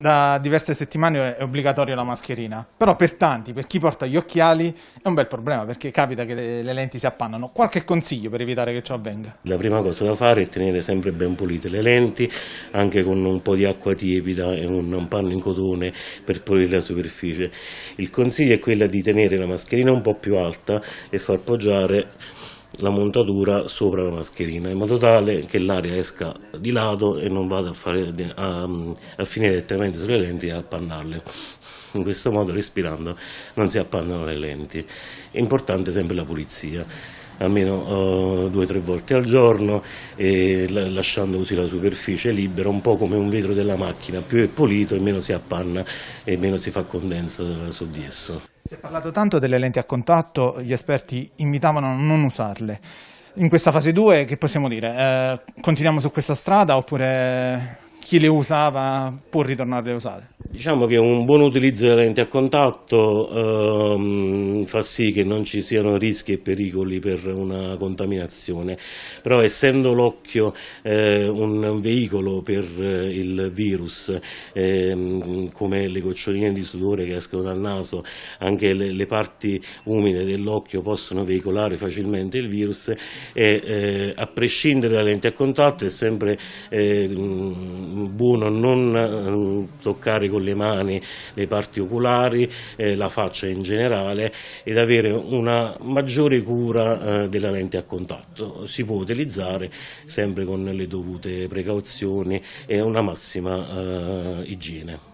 da diverse settimane è obbligatoria la mascherina, però per tanti, per chi porta gli occhiali, è un bel problema perché capita che le, lenti si appannano. Qualche consiglio per evitare che ciò avvenga? La prima cosa da fare è tenere sempre ben pulite le lenti, anche con un po' di acqua tiepida e un, un panno in cotone per pulire la superficie. Il consiglio è quello di tenere la mascherina un po' più alta e far poggiare la montatura sopra la mascherina in modo tale che l'aria esca di lato e non vada a, fare, a, a finire direttamente sulle lenti e a appannarle in questo modo respirando non si appannano le lenti è importante sempre la pulizia almeno eh, due o tre volte al giorno, lasciando così la superficie libera, un po' come un vetro della macchina, più è pulito e meno si appanna e meno si fa condensa su di esso. Si è parlato tanto delle lenti a contatto, gli esperti invitavano a non usarle. In questa fase 2 che possiamo dire? Eh, continuiamo su questa strada oppure chi le usava può ritornarle a usare? Diciamo che un buon utilizzo delle lenti a contatto ehm, fa sì che non ci siano rischi e pericoli per una contaminazione, però essendo l'occhio eh, un veicolo per eh, il virus, ehm, come le goccioline di sudore che escono dal naso, anche le, le parti umide dell'occhio possono veicolare facilmente il virus e eh, a prescindere dalle lenti a contatto è sempre eh, mm, buono non eh, toccare con con le mani le parti oculari, eh, la faccia in generale ed avere una maggiore cura eh, della lente a contatto. Si può utilizzare sempre con le dovute precauzioni e una massima eh, igiene.